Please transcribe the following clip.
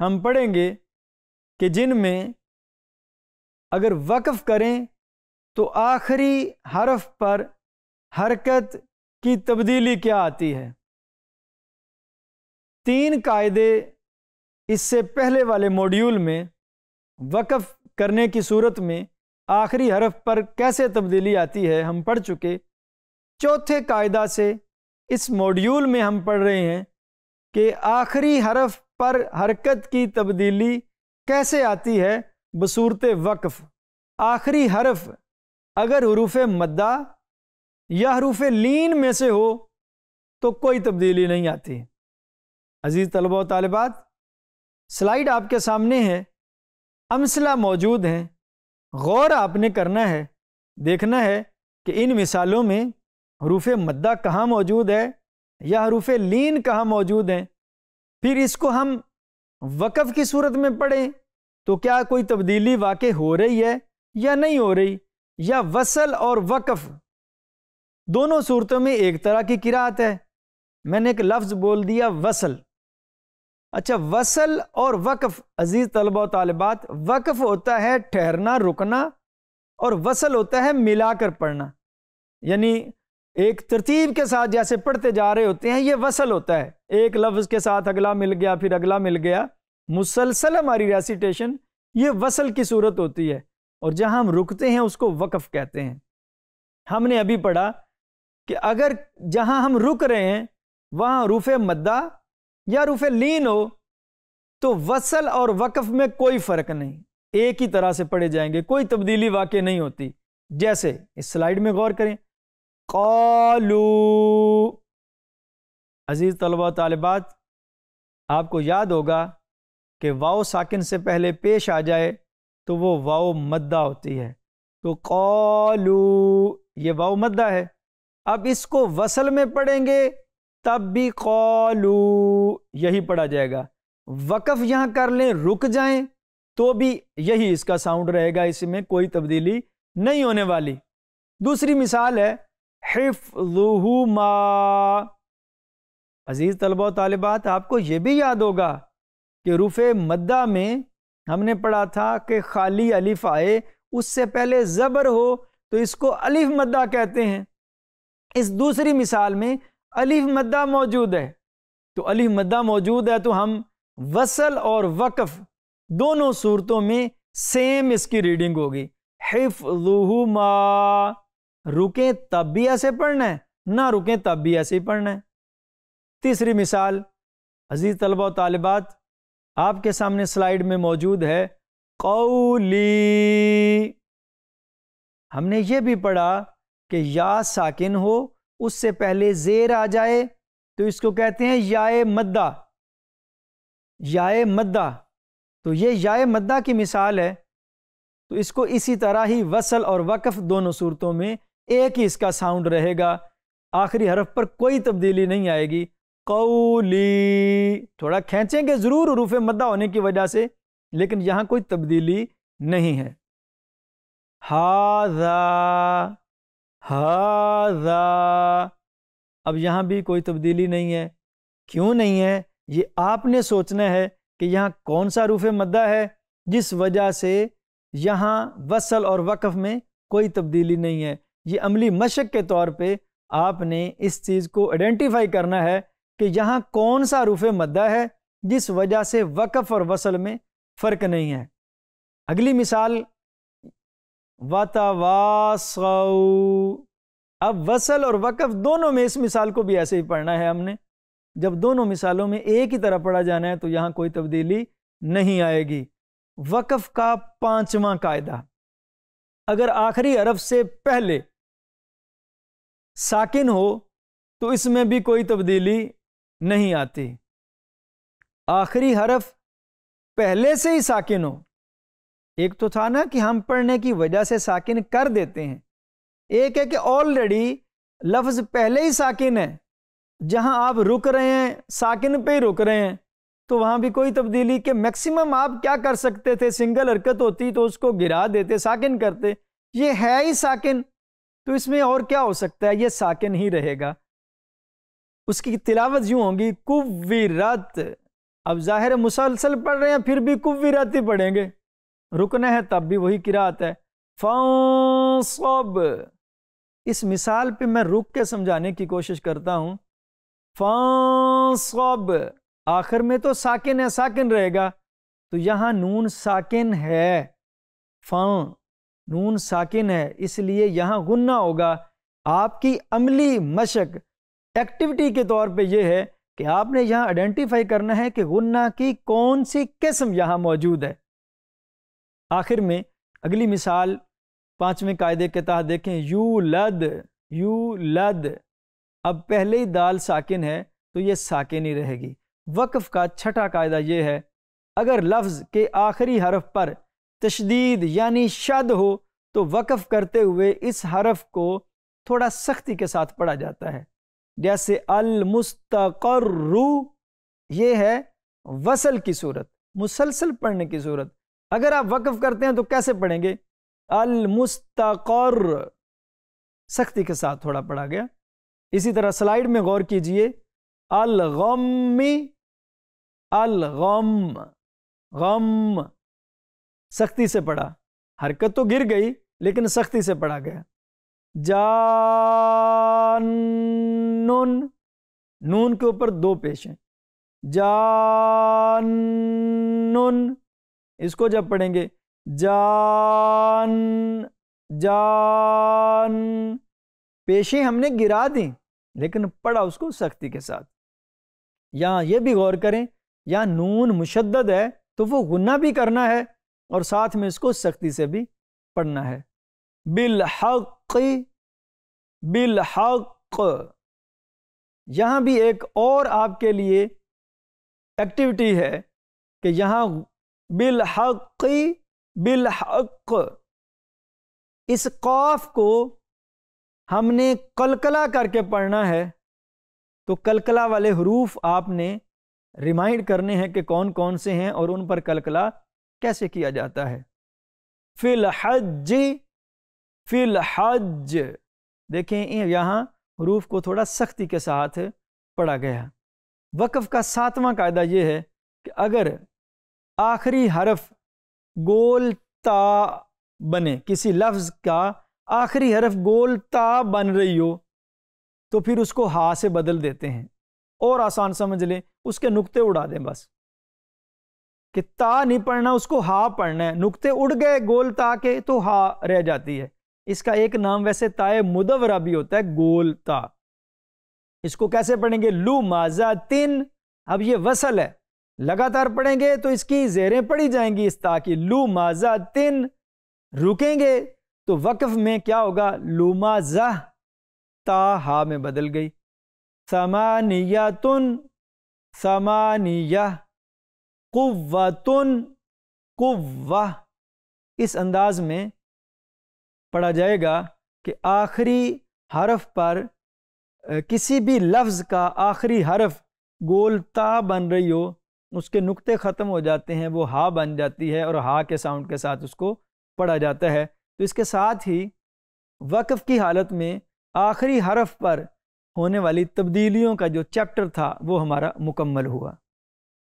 हम पढ़ेंगे कि जिनमें अगर वक्फ़ करें तो आखिरी हरफ पर हरकत की तब्दीली क्या आती है तीन कायदे इससे पहले वाले मॉड्यूल में वक्फ़ करने की सूरत में आखिरी हरफ पर कैसे तब्दीली आती है हम पढ़ चुके चौथे कायदा से इस मॉड्यूल में हम पढ़ रहे हैं कि आखिरी हरफ पर हरकत की तब्दीली कैसे आती है बसूरत वक्फ आखिरी हरफ अगर हरूफ मद्दा या हरूफ लीन में से हो तो कोई तब्दीली नहीं आती अज़ीज़ तलबा तलबात स्लाइड आपके सामने है अमसला मौजूद हैं गौर आपने करना है देखना है कि इन मिसालों में हरूफ मद्दा कहाँ मौजूद है या हरूफ लीन कहाँ मौजूद हैं फिर इसको हम वक़फ़ की सूरत में पढ़ें तो क्या कोई तब्दीली वाक़ हो रही है या नहीं हो रही या वसल और वक़फ़ दोनों सूरतों में एक तरह की किरात है मैंने एक लफ्ज़ बोल दिया वसल अच्छा वसल और वक़फ़ अज़ीज़ तलबा तलबात वक़फ़ होता है ठहरना रुकना और वसल होता है मिलाकर पढ़ना यानी एक तरतीब के साथ जैसे पढ़ते जा रहे होते हैं ये वसल होता है एक लफ्ज़ के साथ अगला मिल गया फिर अगला मिल गया मुसलसल हमारी रेसिटेशन ये वसल की सूरत होती है और जहां हम रुकते हैं उसको वक़फ़ कहते हैं हमने अभी पढ़ा कि अगर जहां हम रुक रहे हैं वहां रूफ़ मद्दा या रूफ़ लीन हो तो वसल और वक़ में कोई फ़र्क नहीं एक ही तरह से पढ़े जाएंगे कोई तब्दीली वाक़ नहीं होती जैसे इस स्लाइड में गौर करें कौलू अज़ीज़ तलबा तलबात आपको याद होगा कि वाओ साकिन से पहले पेश आ जाए तो वो वाओ मद्दा होती है तो कौलू ये वाओ मद्दा है अब इसको वसल में पढ़ेंगे तब भी कौलू यही पढ़ा जाएगा वक़फ़ यहाँ कर लें रुक जाएं तो भी यही इसका साउंड रहेगा इसमें कोई तब्दीली नहीं होने वाली दूसरी मिसाल है हिफ्जुहुमा अज़ीज़ तलबा तालिबात आपको ये भी याद होगा कि रूफ़ मद्दा में हमने पढ़ा था कि खाली अलिफ आए उससे पहले ज़बर हो तो इसको अलिफ मद्दा कहते हैं इस दूसरी मिसाल में अलिफ मद्दा मौजूद है तो अलिफ मद्दा मौजूद है तो हम वसल और वक़फ़ दोनों सूरतों में सेम इसकी रीडिंग होगी हिफ रुके तब भी ऐसे पढ़ना है ना रुके तब भी ऐसे ही पढ़ना है तीसरी मिसाल अजीज़ तलबा तालिबात आपके सामने स्लाइड में मौजूद है कौली हमने ये भी पढ़ा कि या साकिन हो उससे पहले जेर आ जाए तो इसको कहते हैं याए मद्दा याए मद्दा तो ये याए मद्दा की मिसाल है तो इसको इसी तरह ही वसल और वक़फ़ दोनों सूरतों में एक ही इसका साउंड रहेगा आखिरी हरफ पर कोई तब्दीली नहीं आएगी कौली थोड़ा खींचेंगे ज़रूर रूफ मद्दा होने की वजह से लेकिन यहाँ कोई तब्दीली नहीं है हाजा हाजा अब यहाँ भी कोई तब्दीली नहीं है क्यों नहीं है ये आपने सोचना है कि यहाँ कौन सा रूफ मद्दा है जिस वजह से यहाँ वसल और वक्फ में कोई तब्दीली नहीं है ये अमली मशक के तौर पे आपने इस चीज़ को आइडेंटिफाई करना है कि यहाँ कौन सा रूफ मद्दा है जिस वजह से वक़फ़ और वसल में फ़र्क नहीं है अगली मिसाल वातावास अब वसल और वक़फ़ दोनों में इस मिसाल को भी ऐसे ही पढ़ना है हमने जब दोनों मिसालों में एक ही तरह पढ़ा जाना है तो यहाँ कोई तब्दीली नहीं आएगी वक़फ़ का पांचवा कायदा अगर आखिरी अरब से पहले साकिन हो तो इसमें भी कोई तब्दीली नहीं आती आखिरी हरफ पहले से ही साकिन हो एक तो था ना कि हम पढ़ने की वजह से साकिन कर देते हैं एक है कि ऑलरेडी लफ्ज़ पहले ही साकिन है जहां आप रुक रहे हैं साकिन पे ही रुक रहे हैं तो वहां भी कोई तब्दीली के मैक्सिमम आप क्या कर सकते थे सिंगल हरकत होती तो उसको गिरा देते साकिन करते ये है ही साकिन तो इसमें और क्या हो सकता है ये साकिन ही रहेगा उसकी तिलावत यूं होगी कुव्विरत अब ज़ाहिर मुसलसल पढ़ रहे हैं फिर भी कुव्विरत ही पढ़ेंगे रुकना है तब भी वही किरात है फ़ौब इस मिसाल पे मैं रुक के समझाने की कोशिश करता हूं फ़ौब आखिर में तो साकिन है साकिन रहेगा तो यहां नून साकिन है फ़ौं नून साकिन है इसलिए यहाँ गुन्ना होगा आपकी अमली मशक एक्टिविटी के तौर पे ये है कि आपने यहाँ आइडेंटिफाई करना है कि गुन्ना की कौन सी किस्म यहाँ मौजूद है आखिर में अगली मिसाल पाँचवें कायदे के तहत देखें यू लद यू लद अब पहले ही दाल साकिन है तो ये साकिन ही रहेगी वक्फ का छठा कायदा ये है अगर लफ्ज़ के आखिरी हरफ पर तशदीद यानी शद हो तो वक़फ़ करते हुए इस हरफ को थोड़ा सख्ती के साथ पढ़ा जाता है जैसे अलमुस्तकर्रु ये है वसल की सूरत मुसलसल पढ़ने की सूरत अगर आप वक़फ़ करते हैं तो कैसे पढ़ेंगे अलमुस्तकर सख्ती के साथ थोड़ा पढ़ा गया इसी तरह स्लाइड में गौर कीजिए अल अलगमी अलगम गम सख्ती से पढ़ा हरकत तो गिर गई लेकिन सख्ती से पढ़ा गया जानून नून के ऊपर दो पेश हैं जानून इसको जब पढ़ेंगे जान जान पेशे हमने गिरा दी लेकिन पढ़ा उसको सख्ती के साथ यहाँ यह भी गौर करें यहाँ नून मुशद्दद है तो वो गुना भी करना है और साथ में इसको सख्ती से भी पढ़ना है बिलहक बिलहक यहाँ भी एक और आपके लिए एक्टिविटी है कि यहाँ बिलहक बिलहक इस कौफ को हमने कलकला करके पढ़ना है तो कलकला वाले हरूफ आपने रिमाइंड करने हैं कि कौन कौन से हैं और उन पर कलकला कैसे किया जाता है फिल हज फिल हज देखें यहाँ हरूफ को थोड़ा सख्ती के साथ पढ़ा गया वक़ का सातवां कायदा यह है कि अगर आखिरी हरफ गोल ता बने किसी लफ्ज़ का आखिरी हरफ गोल ता बन रही हो तो फिर उसको हा से बदल देते हैं और आसान समझ लें उसके नुक्ते उड़ा दें बस कि ता नहीं पढ़ना उसको हा पढ़ना है नुकते उड़ गए गोल ता के तो हा रह जाती है इसका एक नाम वैसे ताए मुदवरा भी होता है गोल ता इसको कैसे पढ़ेंगे लू माजा तिन अब ये वसल है लगातार पढ़ेंगे तो इसकी जेरें पड़ी जाएंगी इस ता की लू माजा तिन रुकेंगे तो वक्फ में क्या होगा लुमा जह ता हा में बदल गई समानिया तुन समानिया कुव्वतुन कुव्वा इस अंदाज में पढ़ा जाएगा कि आखिरी हरफ पर किसी भी लफ्ज़ का आखिरी हरफ गोलता बन रही हो उसके नुक्ते ख़त्म हो जाते हैं वो हा बन जाती है और हा के साउंड के साथ उसको पढ़ा जाता है तो इसके साथ ही वक़ की हालत में आखिरी हरफ पर होने वाली तब्दीलियों का जो चैप्टर था वो हमारा मुकम्मल हुआ